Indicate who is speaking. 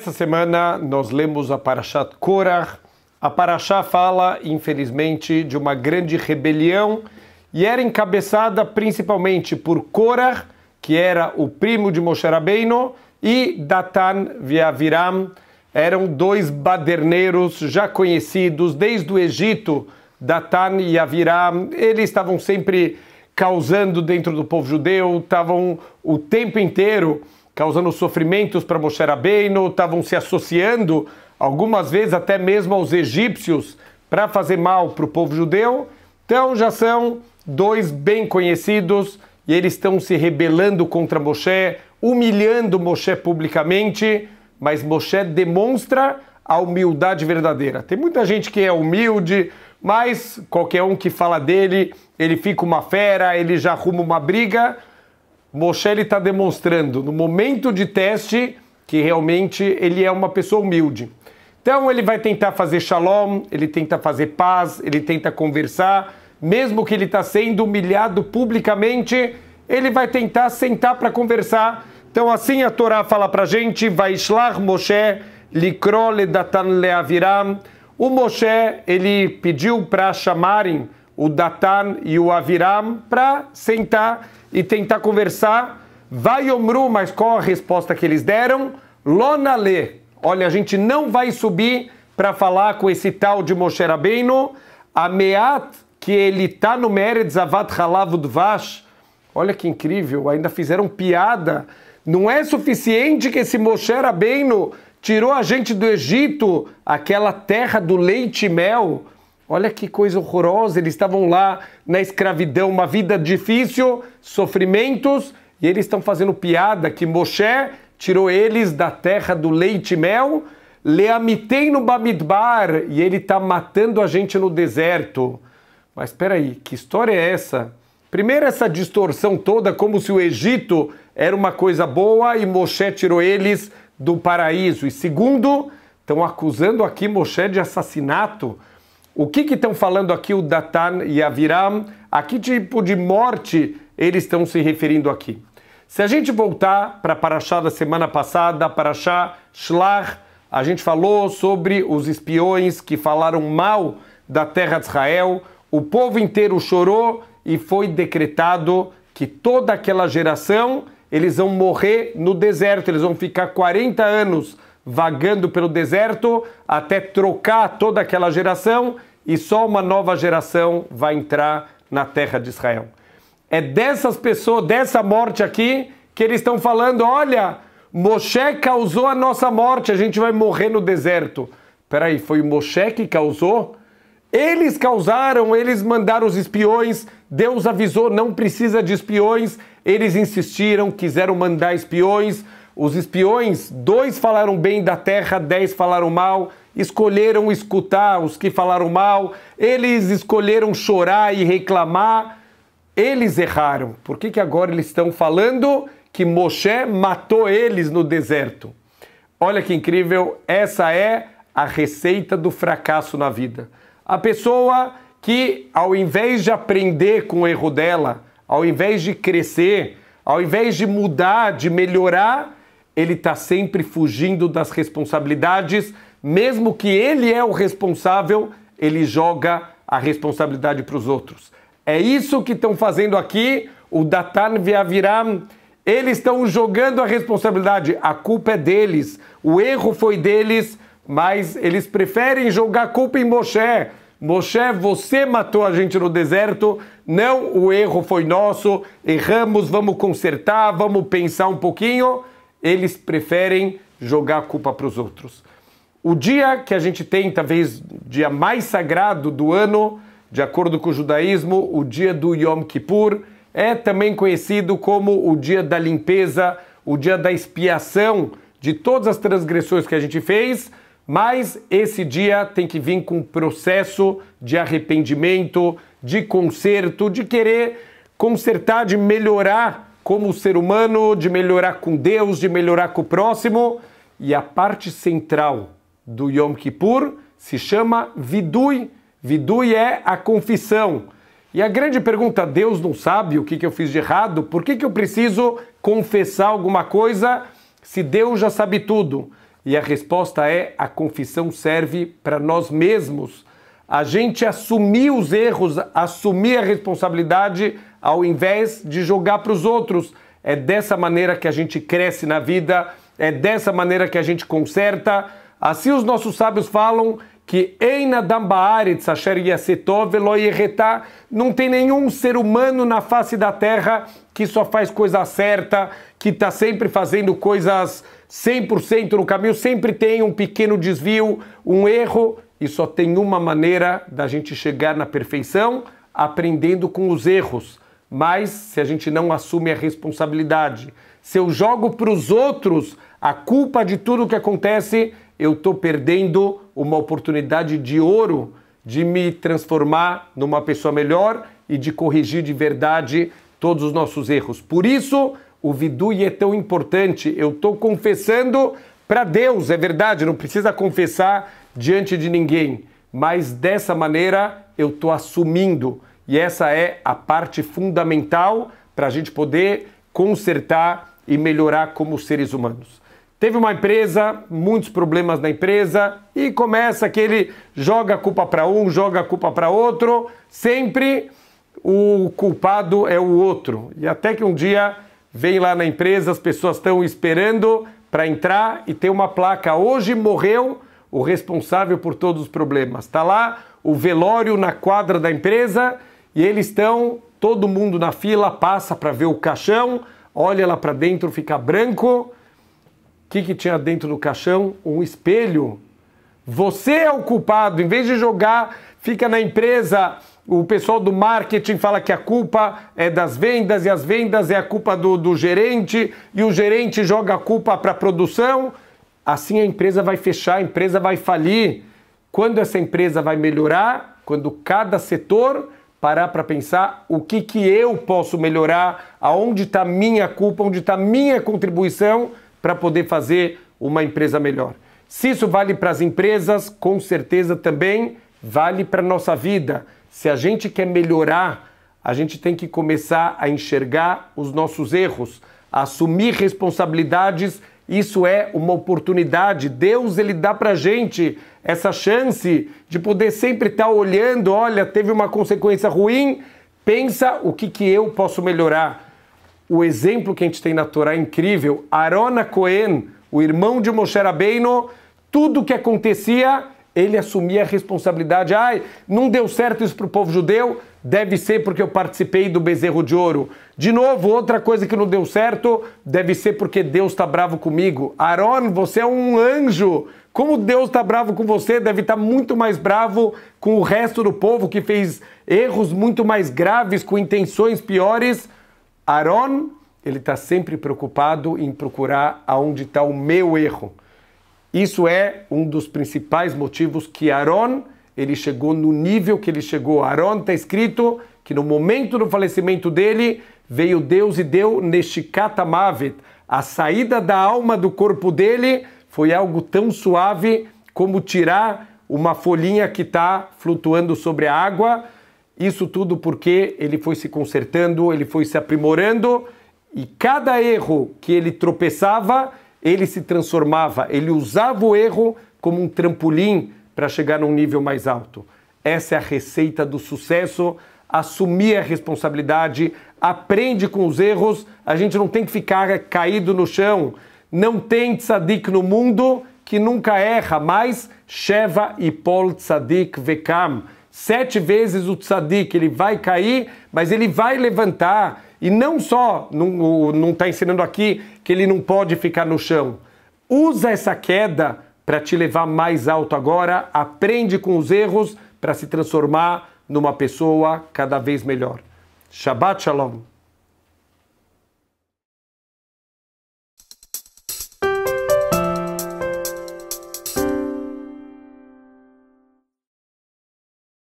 Speaker 1: Essa semana nós lemos a Parashat Korah. A Parashá fala, infelizmente, de uma grande rebelião e era encabeçada principalmente por Korah, que era o primo de Moshe Rabbeinu, e Datan Viaviram, eram dois baderneiros já conhecidos desde o Egito, Datan e Aviram. Eles estavam sempre causando dentro do povo judeu, estavam o tempo inteiro causando sofrimentos para Moshe Rabbeinu, estavam se associando, algumas vezes até mesmo aos egípcios, para fazer mal para o povo judeu. Então já são dois bem conhecidos e eles estão se rebelando contra Moshe, humilhando Moshe publicamente, mas Moshe demonstra a humildade verdadeira. Tem muita gente que é humilde, mas qualquer um que fala dele, ele fica uma fera, ele já arruma uma briga. Moshe está demonstrando no momento de teste que realmente ele é uma pessoa humilde. Então ele vai tentar fazer shalom, ele tenta fazer paz, ele tenta conversar, mesmo que ele está sendo humilhado publicamente, ele vai tentar sentar para conversar. Então assim a Torá fala para a gente, Vaishlach Moshe likrole datan leaviram. O Moshe, ele pediu para chamarem o datan e o aviram para sentar e tentar conversar. Vai Omru, mas qual a resposta que eles deram? Lonale. Olha, a gente não vai subir para falar com esse tal de Moshe Rabbeinu. Ameat, que ele tá no Meretz Avat Halavud Vash. Olha que incrível, ainda fizeram piada. Não é suficiente que esse Moshe Rabbeinu tirou a gente do Egito, aquela terra do leite e mel. Olha que coisa horrorosa, eles estavam lá na escravidão, uma vida difícil, sofrimentos, e eles estão fazendo piada que Moshe tirou eles da terra do leite e mel, Leamitei no Bamidbar, e ele está matando a gente no deserto. Mas espera aí, que história é essa? Primeiro essa distorção toda, como se o Egito era uma coisa boa e Moshe tirou eles do paraíso. E segundo, estão acusando aqui Moshe de assassinato. O que estão falando aqui o Datan e Aviram? A que tipo de morte eles estão se referindo aqui? Se a gente voltar para a Paraxá da semana passada, Paraxá Shlach, a gente falou sobre os espiões que falaram mal da terra de Israel, o povo inteiro chorou e foi decretado que toda aquela geração eles vão morrer no deserto, eles vão ficar 40 anos vagando pelo deserto até trocar toda aquela geração e só uma nova geração vai entrar na terra de Israel. É dessas pessoas, dessa morte aqui, que eles estão falando: olha, Moshe causou a nossa morte, a gente vai morrer no deserto. Peraí, foi Moshe que causou? Eles causaram, eles mandaram os espiões, Deus avisou, não precisa de espiões. Eles insistiram, quiseram mandar espiões, os espiões, dois falaram bem da terra, dez falaram mal, escolheram escutar os que falaram mal, eles escolheram chorar e reclamar, eles erraram. Por que, que agora eles estão falando que Moshe matou eles no deserto? Olha que incrível, essa é a receita do fracasso na vida. A pessoa que, ao invés de aprender com o erro dela, ao invés de crescer, ao invés de mudar, de melhorar, ele está sempre fugindo das responsabilidades, mesmo que ele é o responsável, ele joga a responsabilidade para os outros. É isso que estão fazendo aqui o Datan Viaviram. Eles estão jogando a responsabilidade, a culpa é deles, o erro foi deles, mas eles preferem jogar a culpa em Moshe. Moshe, você matou a gente no deserto, não, o erro foi nosso, erramos, vamos consertar, vamos pensar um pouquinho. Eles preferem jogar a culpa para os outros. O dia que a gente tem, talvez dia mais sagrado do ano, de acordo com o judaísmo, o dia do Yom Kippur, é também conhecido como o dia da limpeza, o dia da expiação de todas as transgressões que a gente fez, mas esse dia tem que vir com um processo de arrependimento, de conserto, de querer consertar, de melhorar como ser humano, de melhorar com Deus, de melhorar com o próximo. E a parte central do Yom Kippur se chama Vidui. Vidui é a confissão. E a grande pergunta, Deus não sabe o que, que eu fiz de errado? Por que, que eu preciso confessar alguma coisa se Deus já sabe tudo? E a resposta é: a confissão serve para nós mesmos a gente assumir os erros, assumir a responsabilidade ao invés de jogar para os outros. É dessa maneira que a gente cresce na vida, é dessa maneira que a gente conserta. Assim os nossos sábios falam que não tem nenhum ser humano na face da terra que só faz coisa certa, que está sempre fazendo coisas 100% no caminho, sempre tem um pequeno desvio, um erro e só tem uma maneira da gente chegar na perfeição, aprendendo com os erros. Mas se a gente não assume a responsabilidade, se eu jogo para os outros a culpa de tudo que acontece, eu estou perdendo uma oportunidade de ouro de me transformar numa pessoa melhor e de corrigir de verdade todos os nossos erros. Por isso, o vidui é tão importante. Eu estou confessando para Deus, é verdade, não precisa confessar diante de ninguém, mas dessa maneira eu estou assumindo. E essa é a parte fundamental para a gente poder consertar e melhorar como seres humanos. Teve uma empresa, muitos problemas na empresa, e começa aquele joga a culpa para um, joga a culpa para outro, sempre o culpado é o outro. E até que um dia vem lá na empresa, as pessoas estão esperando para entrar e tem uma placa: hoje morreu o responsável por todos os problemas. Está lá o velório na quadra da empresa e eles estão, todo mundo na fila passa para ver o caixão, olha lá para dentro, fica branco. O que, que tinha dentro do caixão? Um espelho. Você é o culpado, em vez de jogar, fica na empresa. O pessoal do marketing fala que a culpa é das vendas e as vendas é a culpa do, do gerente, e o gerente joga a culpa para a produção. Assim a empresa vai fechar, a empresa vai falir. Quando essa empresa vai melhorar? Quando cada setor parar para pensar o que, que eu posso melhorar, aonde está minha culpa, onde está minha contribuição para poder fazer uma empresa melhor. Se isso vale para as empresas, com certeza também vale para a nossa vida. Se a gente quer melhorar, a gente tem que começar a enxergar os nossos erros, a assumir responsabilidades isso é uma oportunidade. Deus ele dá para gente essa chance de poder sempre estar tá olhando. Olha, teve uma consequência ruim. Pensa o que que eu posso melhorar. O exemplo que a gente tem na Torá é incrível. Arona Cohen, o irmão de Moshe Rabbeinu, tudo que acontecia ele assumia a responsabilidade. Ai, não deu certo isso para o povo judeu? Deve ser porque eu participei do bezerro de ouro. De novo, outra coisa que não deu certo, deve ser porque Deus está bravo comigo. Aaron, você é um anjo. Como Deus está bravo com você, deve estar tá muito mais bravo com o resto do povo que fez erros muito mais graves, com intenções piores. Aaron, ele está sempre preocupado em procurar aonde está o meu erro. Isso é um dos principais motivos que Aaron ele chegou no nível que ele chegou. Aaron está escrito que no momento do falecimento dele veio Deus e deu neste katamavit A saída da alma do corpo dele foi algo tão suave como tirar uma folhinha que está flutuando sobre a água. Isso tudo porque ele foi se consertando, ele foi se aprimorando e cada erro que ele tropeçava, ele se transformava, ele usava o erro como um trampolim para chegar num nível mais alto. Essa é a receita do sucesso. Assumir a responsabilidade, aprende com os erros. A gente não tem que ficar caído no chão. Não tem tzadik no mundo que nunca erra, mas Sheva e Paul Tzadik Vekam. Sete vezes o tzadik, ele vai cair, mas ele vai levantar. E não só, não está ensinando aqui que ele não pode ficar no chão. Usa essa queda para te levar mais alto agora, aprende com os erros para se transformar numa pessoa cada vez melhor. Shabbat Shalom.